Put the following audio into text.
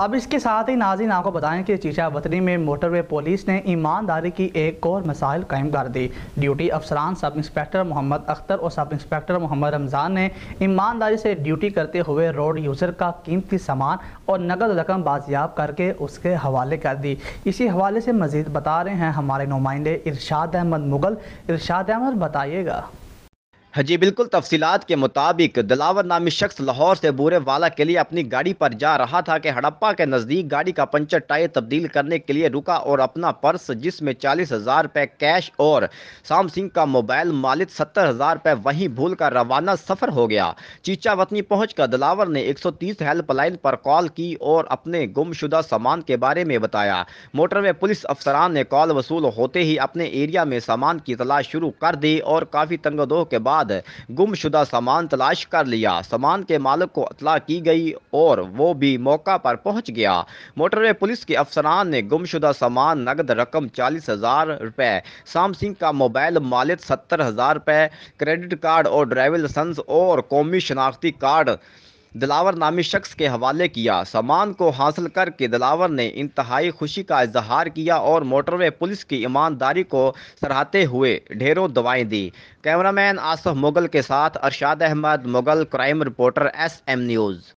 अब इसके साथ ही नाजिन आपको बताएं कि चीचा वतनी में मोटरवे पुलिस ने ईमानदारी की एक और मसाइल कायम कर दी ड्यूटी अफसरान सब इंस्पेक्टर मोहम्मद अख्तर और सब इंस्पेक्टर मोहम्मद रमज़ान ने ईमानदारी से ड्यूटी करते हुए रोड यूज़र का कीमती सामान और नकद रकम बाजियाब करके उसके हवाले कर दी इसी हवाले से मज़ीद बता रहे हैं हमारे नुमाइंदे इरशाद अहमद मुगल इरशाद अहमद बताइएगा हाँ जी बिल्कुल तफसीत के मुताबिक दलावर नामी शख्स लाहौर से बूरे वाला के लिए अपनी गाड़ी पर जा रहा था कि हड़प्पा के नज़दीक गाड़ी का पंचर टायर तब्दील करने के लिए रुका और अपना पर्स जिसमें चालीस हज़ार रुपये कैश और शाम सिंह का मोबाइल मालिक सत्तर हज़ार रुपये वहीं भूल कर रवाना सफ़र हो गया चीचा वतनी पहुँच कर दलावर ने एक सौ तीस हेल्पलाइन पर कॉल की और अपने गुमशुदा सामान के बारे में बताया मोटर में पुलिस अफसरान ने कॉल वसूल होते ही अपने एरिया में सामान की तलाश शुरू कर दी और काफ़ी तंगदोह के बाद बाद गुमशुदा सामान तलाश कर लिया सामान के मालिक को अतला की गई और वो भी मौका पर पहुंच गया मोटरवे पुलिस के अफसरान ने गुमशुदा सामान नकद रकम चालीस हज़ार रुपये सिंह का मोबाइल मालिक सत्तर हज़ार रुपए क्रेडिट कार्ड और ड्राइविंग लाइसेंस और कौमी शनाख्ती कार्ड दिलावर नामी शख्स के हवाले किया सामान को हासिल करके दिलावर ने इंतहाई खुशी का इजहार किया और मोटरवे पुलिस की ईमानदारी को सराहते हुए ढेरों दवाएं दी कैमरामैन आसफ मुगल के साथ Arshad Ahmad Mughal crime reporter S M news